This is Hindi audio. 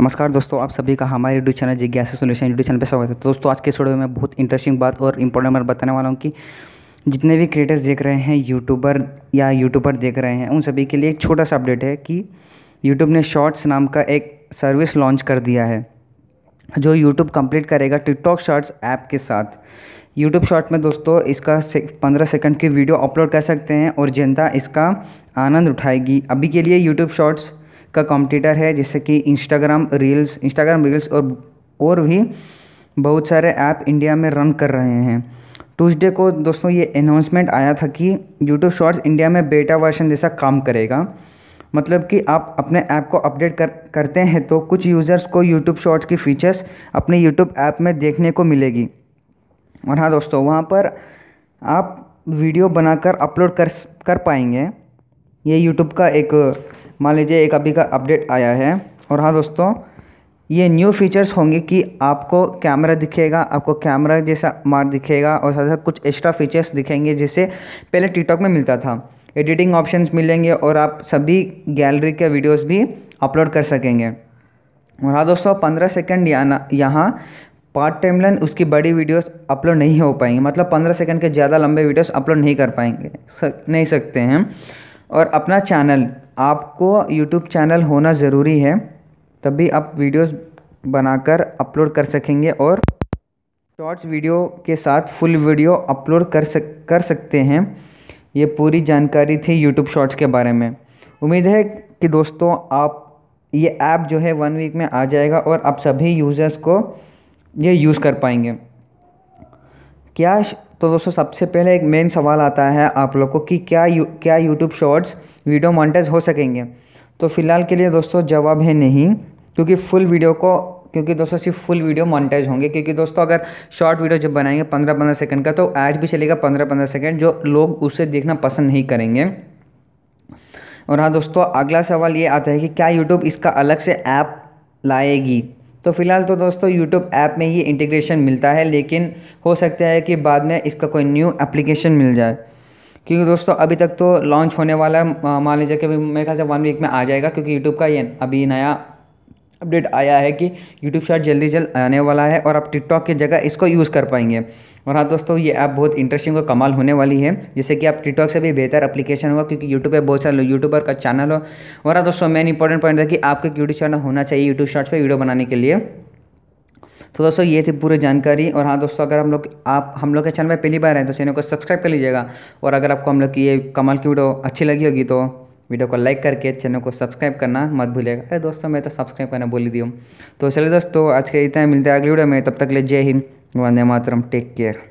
नमस्कार दोस्तों आप सभी का हमारे यूट्यूब चैनल जिज्ञासा सोल्यूशन यूट्यूब चैनल पर स्वागत है तो दोस्तों आज के स्टूडियो में बहुत इंटरेस्टिंग बात और इंपॉर्टेंट बात बताने वाला हूँ कि जितने भी क्रिएटर्स देख रहे हैं यूट्यूबर या यूट्यूबर देख रहे हैं उन सभी के लिए एक छोटा सा अपडेट है कि यूट्यूब ने शॉर्ट्स नाम का एक सर्विस लॉन्च कर दिया है जो यूट्यूब कम्प्लीट करेगा टिकटॉक शॉर्ट्स ऐप के साथ यूट्यूब शॉर्ट में दोस्तों इसका से, पंद्रह सेकंड की वीडियो अपलोड कर सकते हैं और जनता इसका आनंद उठाएगी अभी के लिए यूट्यूब शॉर्ट्स का कॉम्पिटिटर है जैसे कि इंस्टाग्राम रील्स इंस्टाग्राम रील्स और और भी बहुत सारे ऐप इंडिया में रन कर रहे हैं ट्यूसडे को दोस्तों ये अनाउंसमेंट आया था कि यूट्यूब शॉर्ट्स इंडिया में बेटा वर्जन जैसा काम करेगा मतलब कि आप अपने ऐप को अपडेट कर करते हैं तो कुछ यूज़र्स को यूट्यूब शॉर्ट्स की फ़ीचर्स अपने यूट्यूब ऐप में देखने को मिलेगी और हाँ दोस्तों वहाँ पर आप वीडियो बनाकर अपलोड कर कर पाएंगे ये यूट्यूब का एक मान लीजिए एक अभी का अपडेट आया है और हाँ दोस्तों ये न्यू फीचर्स होंगे कि आपको कैमरा दिखेगा आपको कैमरा जैसा मार दिखेगा और साथ साथ कुछ एक्स्ट्रा फीचर्स दिखेंगे जिसे पहले टिकटॉक में मिलता था एडिटिंग ऑप्शंस मिलेंगे और आप सभी गैलरी के वीडियोस भी अपलोड कर सकेंगे और हाँ दोस्तों पंद्रह सेकेंड यहाँ यहाँ पार्ट टाइम लाइन उसकी बड़ी वीडियोस अपलोड नहीं हो पाएंगे मतलब पंद्रह सेकेंड के ज़्यादा लंबे वीडियोस अपलोड नहीं कर पाएंगे सक, नहीं सकते हैं और अपना चैनल आपको यूट्यूब चैनल होना ज़रूरी है तभी आप वीडियोस बनाकर अपलोड कर सकेंगे और शॉर्ट्स वीडियो के साथ फुल वीडियो अपलोड कर सक कर सकते हैं ये पूरी जानकारी थी यूट्यूब शॉर्ट्स के बारे में उम्मीद है कि दोस्तों आप ये ऐप जो है वन वीक में आ जाएगा और आप सभी यूज़र्स को ये यूज़ कर पाएंगे क्या तो दोस्तों सबसे पहले एक मेन सवाल आता है आप लोग को कि क्या यू क्या यूट्यूब शॉर्ट्स वीडियो मॉन्टेज हो सकेंगे तो फिलहाल के लिए दोस्तों जवाब है नहीं क्योंकि फुल वीडियो को क्योंकि दोस्तों सिर्फ फुल वीडियो मॉनिटाइज़ होंगे क्योंकि दोस्तों अगर शॉर्ट वीडियो जब बनाएंगे पंद्रह पंद्रह सेकंड का तो ऐड भी चलेगा पंद्रह पंद्रह सेकंड जो लोग उसे देखना पसंद नहीं करेंगे और हाँ दोस्तों अगला सवाल ये आता है कि क्या यूट्यूब इसका अलग से ऐप लाएगी तो फिलहाल तो दोस्तों यूट्यूब ऐप में ही इंटीग्रेशन मिलता है लेकिन हो सकता है कि बाद में इसका कोई न्यू एप्लीकेशन मिल जाए क्योंकि दोस्तों अभी तक तो लॉन्च होने वाला है मान लीजिए कि अभी मेरे ख्याल से वन वीक में आ जाएगा क्योंकि यूट्यूब का ये अभी नया अपडेट आया है कि यूट्यूब शॉर्ट जल्दी जल्द आने वाला है और आप टिकटॉक की जगह इसको यूज़ कर पाएंगे और हाँ दोस्तों ये ऐप बहुत इंटरेस्टिंग और कमाल होने वाली है जैसे कि आप टिकटॉक से भी बेहतर एप्लीकेशन होगा क्योंकि यूट्यूब पे बहुत सारे यूट्यूबर का चैनल हो और हाँ दोस्तों मेन इंपॉर्टेंट पॉइंट है कि आपका यूट्यूब चैनल होना चाहिए यूट्यूब शॉर्ट्स पर वीडियो बनाने के लिए तो दोस्तों ये थी पूरी जानकारी और हाँ दोस्तों अगर हम लोग आप हम लोग के चैनल पर पहली बार हैं तो चैनल को सब्सक्राइब कर लीजिएगा और अगर आपको हम लोग की ये कमाल की वीडियो अच्छी लगी होगी तो वीडियो को लाइक करके चैनल को सब्सक्राइब करना मत भूलिएगा अरे दोस्तों मैं तो सब्सक्राइब करना बोली दी हूँ तो चलिए दोस्तों आज के इतना मिलते हैं अगली वीडियो में तब तक ले जय हिंद वंदे मातरम टेक केयर